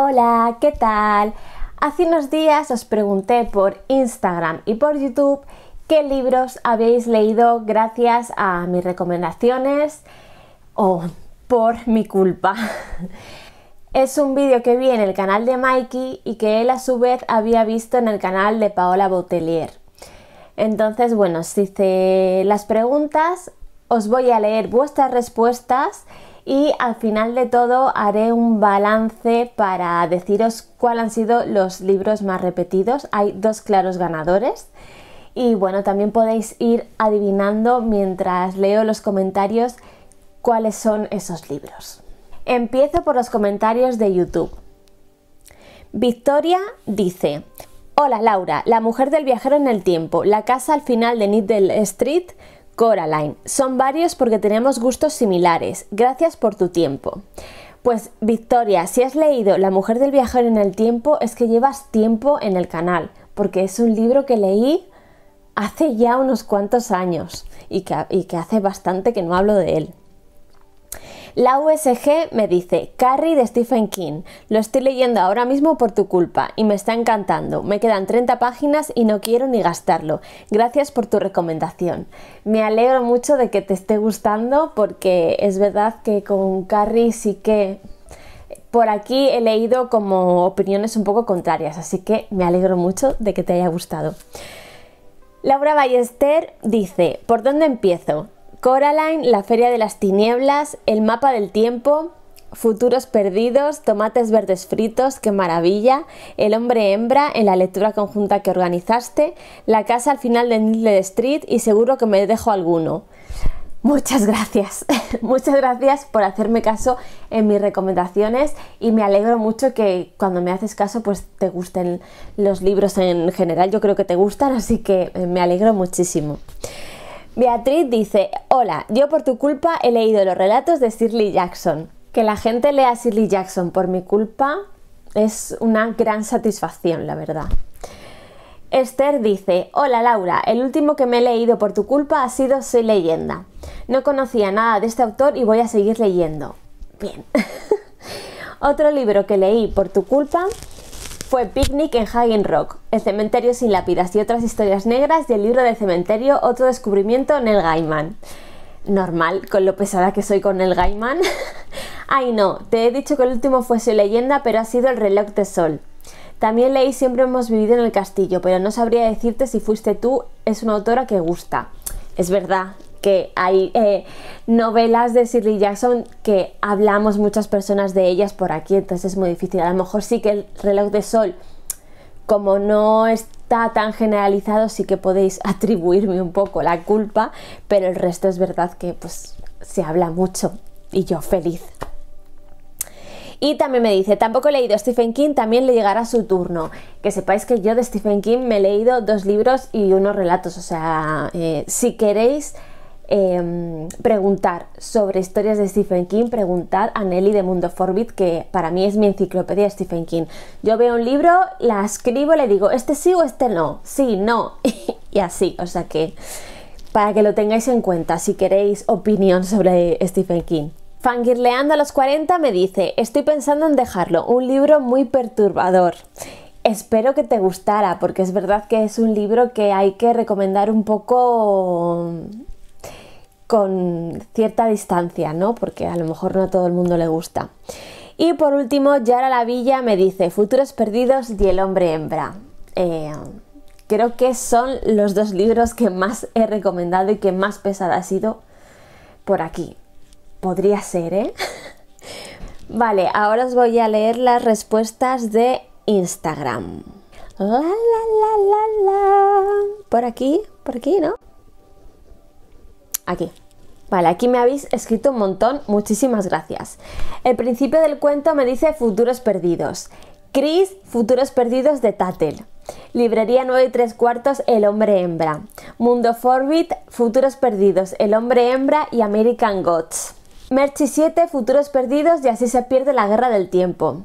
Hola, ¿qué tal? Hace unos días os pregunté por Instagram y por YouTube qué libros habéis leído gracias a mis recomendaciones o por mi culpa. Es un vídeo que vi en el canal de Mikey y que él a su vez había visto en el canal de Paola botelier Entonces, bueno, os hice las preguntas, os voy a leer vuestras respuestas y al final de todo haré un balance para deciros cuáles han sido los libros más repetidos. Hay dos claros ganadores. Y bueno, también podéis ir adivinando mientras leo los comentarios cuáles son esos libros. Empiezo por los comentarios de YouTube. Victoria dice, Hola Laura, la mujer del viajero en el tiempo, la casa al final de Needle Street, Coraline, son varios porque tenemos gustos similares. Gracias por tu tiempo. Pues Victoria, si has leído La mujer del viajero en el tiempo, es que llevas tiempo en el canal, porque es un libro que leí hace ya unos cuantos años y que, y que hace bastante que no hablo de él. La USG me dice, Carrie de Stephen King, lo estoy leyendo ahora mismo por tu culpa y me está encantando, me quedan 30 páginas y no quiero ni gastarlo. Gracias por tu recomendación. Me alegro mucho de que te esté gustando porque es verdad que con Carrie sí que por aquí he leído como opiniones un poco contrarias, así que me alegro mucho de que te haya gustado. Laura Ballester dice, ¿por dónde empiezo? Coraline, La Feria de las Tinieblas, El Mapa del Tiempo, Futuros Perdidos, Tomates Verdes Fritos, Qué Maravilla, El Hombre Hembra, en la lectura conjunta que organizaste, La Casa al final de Needle Street y seguro que me dejo alguno. Muchas gracias, muchas gracias por hacerme caso en mis recomendaciones y me alegro mucho que cuando me haces caso pues te gusten los libros en general, yo creo que te gustan, así que eh, me alegro muchísimo. Beatriz dice, hola, yo por tu culpa he leído los relatos de Shirley Jackson. Que la gente lea a Shirley Jackson por mi culpa es una gran satisfacción, la verdad. Esther dice, hola Laura, el último que me he leído por tu culpa ha sido Soy leyenda. No conocía nada de este autor y voy a seguir leyendo. Bien. Otro libro que leí por tu culpa fue Picnic en Hagen Rock, El cementerio sin lápidas y otras historias negras y el libro del cementerio Otro descubrimiento en el Gaiman. Normal, con lo pesada que soy con el Gaiman. Ay no, te he dicho que el último fue su leyenda, pero ha sido El reloj de sol. También leí Siempre hemos vivido en el castillo, pero no sabría decirte si fuiste tú, es una autora que gusta. Es verdad, que hay eh, novelas de Shirley Jackson que hablamos muchas personas de ellas por aquí, entonces es muy difícil. A lo mejor sí que el reloj de sol, como no está tan generalizado, sí que podéis atribuirme un poco la culpa, pero el resto es verdad que pues se habla mucho y yo feliz. Y también me dice, tampoco he leído Stephen King, también le llegará su turno. Que sepáis que yo de Stephen King me he leído dos libros y unos relatos, o sea, eh, si queréis Em, preguntar sobre historias de Stephen King, preguntar a Nelly de Mundo Forbit, que para mí es mi enciclopedia Stephen King. Yo veo un libro, la escribo, le digo, este sí o este no, sí, no, y así, o sea que para que lo tengáis en cuenta si queréis opinión sobre Stephen King. Fangirleando a los 40 me dice, estoy pensando en dejarlo, un libro muy perturbador. Espero que te gustara, porque es verdad que es un libro que hay que recomendar un poco con cierta distancia, ¿no? Porque a lo mejor no a todo el mundo le gusta. Y por último, Yara La Villa me dice Futuros Perdidos y El Hombre Hembra. Eh, creo que son los dos libros que más he recomendado y que más pesada ha sido por aquí. Podría ser, ¿eh? vale, ahora os voy a leer las respuestas de Instagram. La, la, la, la, la. Por aquí, por aquí, ¿no? aquí. Vale, aquí me habéis escrito un montón, muchísimas gracias. El principio del cuento me dice Futuros Perdidos. Chris, Futuros Perdidos de Tattle. Librería 9 y 3 cuartos, El Hombre Hembra. Mundo Forbit, Futuros Perdidos, El Hombre Hembra y American Gods. Merchi 7, Futuros Perdidos y así se pierde la guerra del tiempo.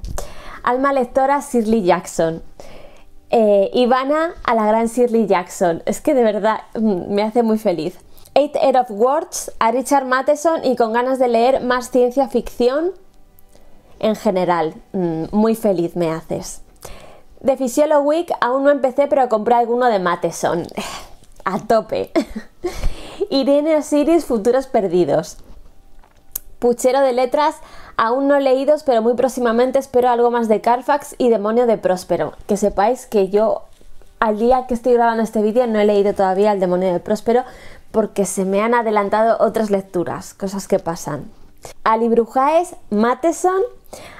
Alma lectora, Shirley Jackson. Eh, Ivana a la gran Shirley Jackson. Es que de verdad mm, me hace muy feliz. Eight Air of Words a Richard Matheson y con ganas de leer más ciencia ficción en general. Mm, muy feliz me haces. De Fisiolo Week aún no empecé, pero compré alguno de Matheson. A tope. Irene Osiris, Futuros Perdidos. Puchero de letras, aún no leídos, pero muy próximamente espero algo más de Carfax y Demonio de Próspero. Que sepáis que yo, al día que estoy grabando este vídeo, no he leído todavía El Demonio de Próspero, porque se me han adelantado otras lecturas, cosas que pasan. Ali Brujaes, Mateson,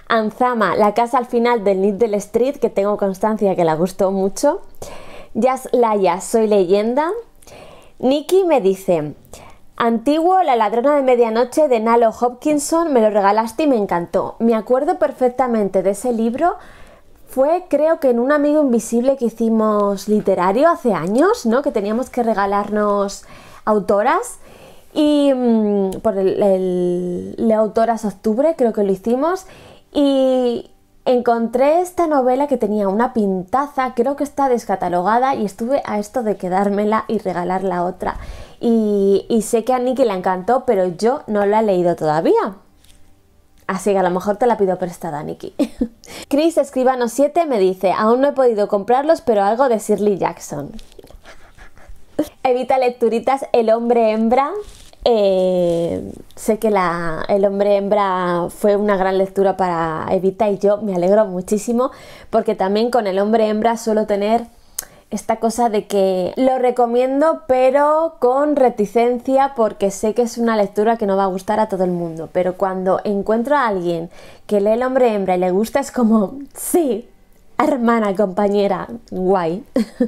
Anzama, la casa al final del Nid del Street, que tengo constancia que la gustó mucho. Jazz Laya, Soy Leyenda. Nikki me dice, Antiguo, La ladrona de medianoche de Nalo Hopkinson, me lo regalaste y me encantó. Me acuerdo perfectamente de ese libro. Fue creo que en un amigo invisible que hicimos literario hace años, ¿no? Que teníamos que regalarnos autoras. Y mm, por el, le Autoras Octubre creo que lo hicimos. Y encontré esta novela que tenía una pintaza, creo que está descatalogada y estuve a esto de quedármela y regalar la otra. Y, sé que a Nicky la encantó, pero yo no la he leído todavía. Así que a lo mejor te la pido prestada, Nikki. Chris Escribano 7 me dice, aún no he podido comprarlos, pero algo de Shirley Jackson. Evita lecturitas El hombre hembra. Eh, sé que El hombre hembra fue una gran lectura para Evita y yo me alegro muchísimo porque también con El hombre hembra suelo tener esta cosa de que lo recomiendo pero con reticencia porque sé que es una lectura que no va a gustar a todo el mundo, pero cuando encuentro a alguien que lee El hombre hembra y le gusta es como, sí, hermana, compañera, guay.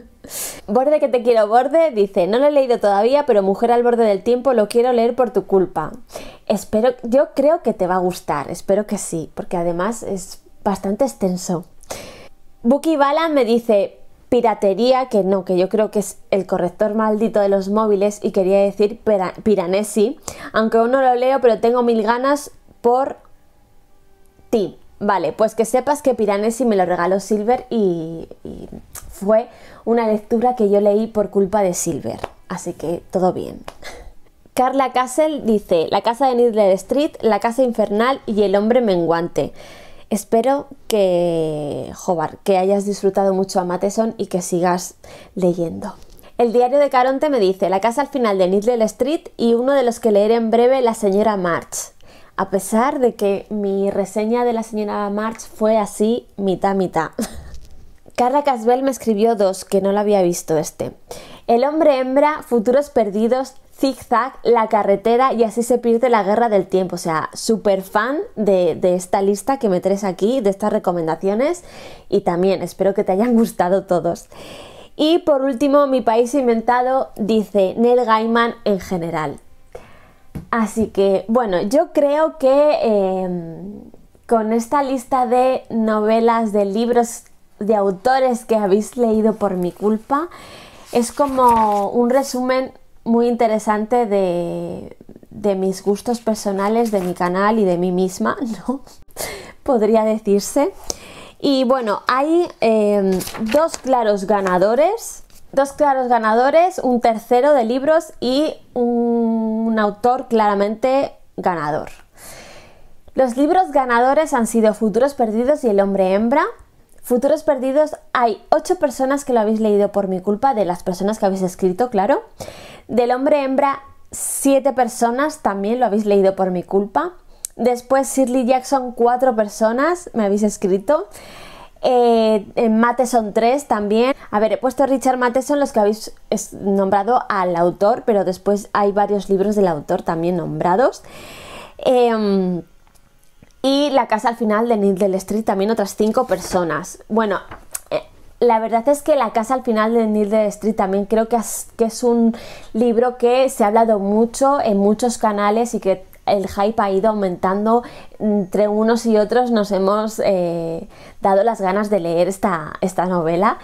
borde que te quiero, borde, dice, no lo he leído todavía, pero Mujer al borde del tiempo lo quiero leer por tu culpa. Espero, yo creo que te va a gustar, espero que sí, porque además es bastante extenso. Buki Bala me dice, piratería, que no, que yo creo que es el corrector maldito de los móviles y quería decir piranesi, aunque aún no lo leo, pero tengo mil ganas por ti. Vale, pues que sepas que Piranesi me lo regaló Silver y, fue una lectura que yo leí por culpa de Silver, así que todo bien. Carla Castle dice, La casa de Nidler Street, La casa infernal y El hombre menguante. Espero que, Jobar, que hayas disfrutado mucho a Mateson y que sigas leyendo. El diario de Caronte me dice, La casa al final de Nidler Street y uno de los que leeré en breve, La señora March a pesar de que mi reseña de la señora March fue así mitad mitad. Carla Casbel me escribió dos, que no la había visto este. El hombre hembra, futuros perdidos, zigzag, la carretera y así se pierde la guerra del tiempo. O sea, súper fan de, esta lista que me traes aquí, de estas recomendaciones y también espero que te hayan gustado todos. Y por último, mi país inventado dice Neil Gaiman en general. Así que, bueno, yo creo que em, con esta lista de novelas, de libros, de autores que habéis leído por mi culpa, es como un resumen muy interesante de, mis gustos personales, de mi canal y de mí misma, ¿no? Podría decirse. Y bueno, hay em, dos claros ganadores, dos claros ganadores, un tercero de libros y un autor claramente ganador. Los libros ganadores han sido Futuros Perdidos y El hombre hembra. Futuros Perdidos hay 8 personas que lo habéis leído por mi culpa, de las personas que habéis escrito, claro. Del hombre hembra, 7 personas también lo habéis leído por mi culpa. Después Shirley Jackson, 4 personas me habéis escrito. Eh, Mateson 3 también. A ver, he puesto Richard Mateson, los que habéis nombrado al autor, pero después hay varios libros del autor también nombrados. Em, y La casa al final de Neil de Street, también otras cinco personas. Bueno, eh, la verdad es que La casa al final de Neil de Street también creo que es un libro que se ha hablado mucho en muchos canales y que el hype ha ido aumentando, entre unos y otros nos hemos eh, dado las ganas de leer esta, esta novela,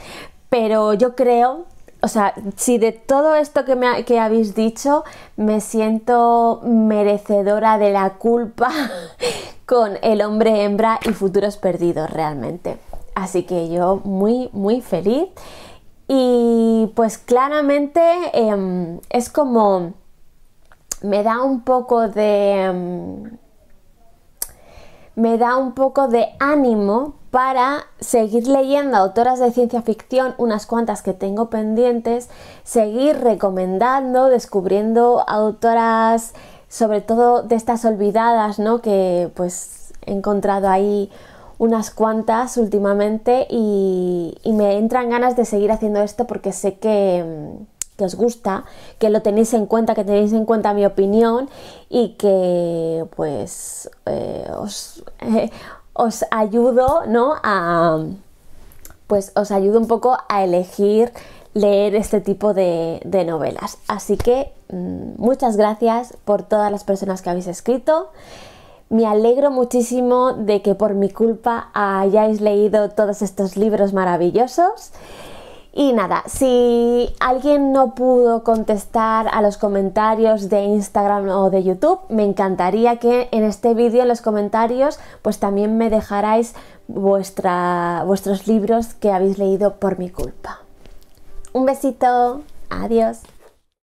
pero yo creo o sea, si de todo esto que, me habéis dicho me siento merecedora de la culpa con El hombre hembra y Futuros Perdidos realmente. Así que yo muy, muy feliz. Y pues claramente em, es como me da un poco de... Em, me da un poco de ánimo para seguir leyendo autoras de ciencia ficción, unas cuantas que tengo pendientes, seguir recomendando, descubriendo autoras, sobre todo de estas olvidadas, ¿no? Que pues he encontrado ahí unas cuantas últimamente y me entran ganas de seguir haciendo esto porque sé que em, os gusta, que lo tenéis en cuenta, que tenéis en cuenta mi opinión y que pues eh, os, ayudo, ¿no? A, pues os ayudo un poco a elegir leer este tipo de, novelas. Así que mm, muchas gracias por todas las personas que habéis escrito. Me alegro muchísimo de que por mi culpa hayáis leído todos estos libros maravillosos y nada, si alguien no pudo contestar a los comentarios de Instagram o de YouTube, me encantaría que en este vídeo, en los comentarios, pues también me dejarais vuestra, vuestros libros que habéis leído por mi culpa. Un besito, adiós.